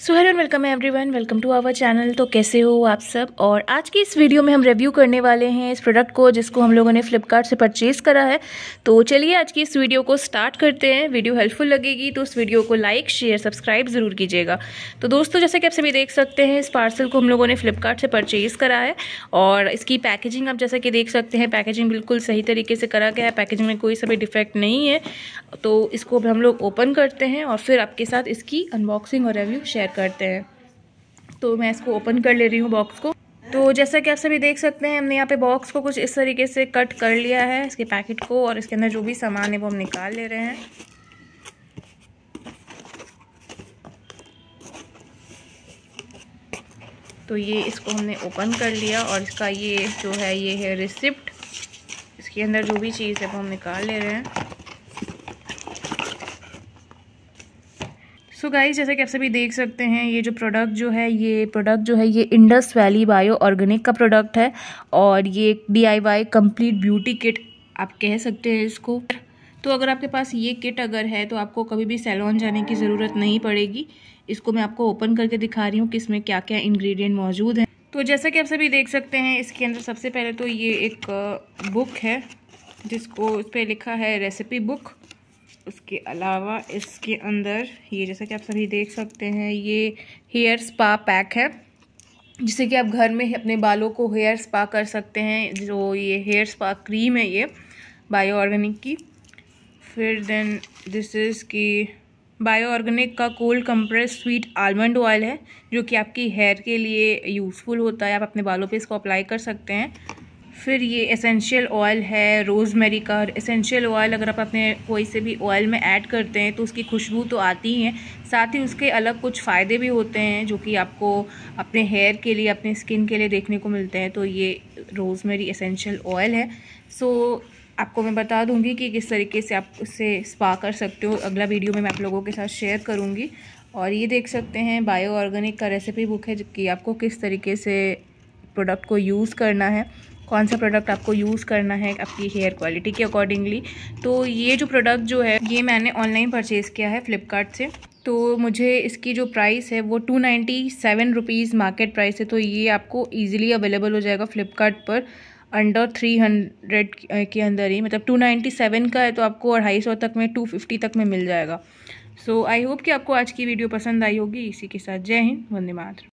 so hello welcome hi everyone welcome to our channel तो कैसे हो आप सब और आज की इस वीडियो में हम रिव्यू करने वाले हैं इस प्रोडक्ट को जिसको हम लोगों ने फ्लिपकार्ट से परचेज़ करा है तो चलिए आज की इस वीडियो को स्टार्ट करते हैं वीडियो हेल्पफुल लगेगी तो उस वीडियो को लाइक शेयर सब्सक्राइब ज़रूर कीजिएगा तो दोस्तों जैसे कि आप सभी देख सकते हैं इस पार्सल को हम लोगों ने फ्लिपकार्ट से परचेज़ करा है और इसकी पैकेजिंग आप जैसा कि देख सकते हैं पैकेजिंग बिल्कुल सही तरीके से करा गया है पैकेजिंग में कोई सभी डिफेक्ट नहीं है तो इसको हम लोग ओपन करते हैं और फिर आपके साथ इसकी अनबॉक्सिंग और रिव्यू शेयर तैयार करते हैं तो मैं इसको ओपन कर ले रही हूँ बॉक्स को तो जैसा कि आप सभी देख सकते हैं हमने यहाँ पे बॉक्स को कुछ इस तरीके से कट कर लिया है इसके पैकेट को और इसके अंदर जो भी सामान है वो हम निकाल ले रहे हैं तो ये इसको हमने ओपन कर लिया और इसका ये जो है ये है रिसिप्ट इसके अंदर जो भी चीज़ है वो हम निकाल ले रहे हैं सो so गाइज जैसे कि आप सभी देख सकते हैं ये जो प्रोडक्ट जो है ये प्रोडक्ट जो है ये इंडस वैली बायो ऑर्गेनिक का प्रोडक्ट है और ये एक D I Y complete beauty kit आप कह सकते हैं इसको तो अगर आपके पास ये किट अगर है तो आपको कभी भी सैलॉन जाने की ज़रूरत नहीं पड़ेगी इसको मैं आपको ओपन करके दिखा रही हूँ कि इसमें क्या क्या इन्ग्रीडियंट मौजूद हैं तो जैसा कि आप सभी देख सकते हैं इसके अंदर सबसे पहले तो ये एक बुक है जिसको उस पर लिखा है रेसिपी बुक उसके अलावा इसके अंदर ये जैसा कि आप सभी देख सकते हैं ये हेयर स्पा पैक है जिससे कि आप घर में अपने बालों को हेयर स्पा कर सकते हैं जो ये हेयर स्पा क्रीम है ये बायो ऑर्गेनिक की फिर देन दिस इज़ की बायो ऑर्गेनिक का cold compress sweet almond oil है जो कि आपकी हेयर के लिए यूज़फुल होता है आप अपने बालों पे इसको अप्लाई कर सकते हैं फिर ये एसेंशियल ऑयल है रोज़मेरी का एसेंशियल ऑयल अगर आप अपने कोई से भी ऑयल में ऐड करते हैं तो उसकी खुशबू तो आती ही है साथ ही उसके अलग कुछ फ़ायदे भी होते हैं जो कि आपको अपने हेयर के लिए अपने स्किन के लिए देखने को मिलते हैं तो ये रोज़मेरी एसेंशियल ऑयल है सो आपको मैं बता दूंगी कि किस तरीके से आप उससे स्पा कर सकते हो अगला वीडियो में मैं आप लोगों के साथ शेयर करूंगी और ये देख सकते हैं बायो ऑर्गेनिक का रेसिपी बुक है कि आपको किस तरीके से प्रोडक्ट को यूज़ करना है कौन सा प्रोडक्ट आपको यूज़ करना है आपकी हेयर क्वालिटी के अकॉर्डिंगली तो ये जो प्रोडक्ट जो है ये मैंने ऑनलाइन परचेज़ किया है फ्लिपकार्ट से तो मुझे इसकी जो प्राइस है वो two ninety seven rupees market price है तो ये आपको ईजिली अवेलेबल हो जाएगा फ्लिपकार्ट पर अंडर थ्री हंड्रेड के अंदर ही मतलब टू नाइन्टी सेवन का है तो आपको अढ़ाई सौ तक में टू फिफ्टी तक में मिल जाएगा सो आई होप कि आपको आज की वीडियो पसंद आई होगी इसी के साथ जय हिंद वंदे मातरम